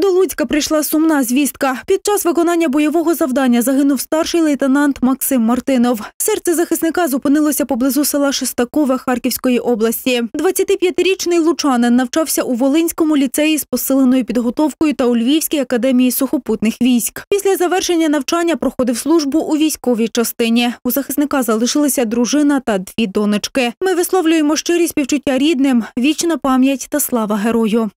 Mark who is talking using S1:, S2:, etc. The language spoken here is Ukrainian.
S1: До Луцька прийшла сумна звістка. Під час виконання бойового завдання загинув старший лейтенант Максим Мартинов. Серце захисника зупинилося поблизу села Шестакове Харківської області. 25-річний лучанин навчався у Волинському ліцеї з посиленою підготовкою та у Львівській академії сухопутних військ. Після завершення навчання проходив службу у військовій частині. У захисника залишилися дружина та дві донечки. Ми висловлюємо щирі співчуття рідним, вічна пам'ять та слава герою.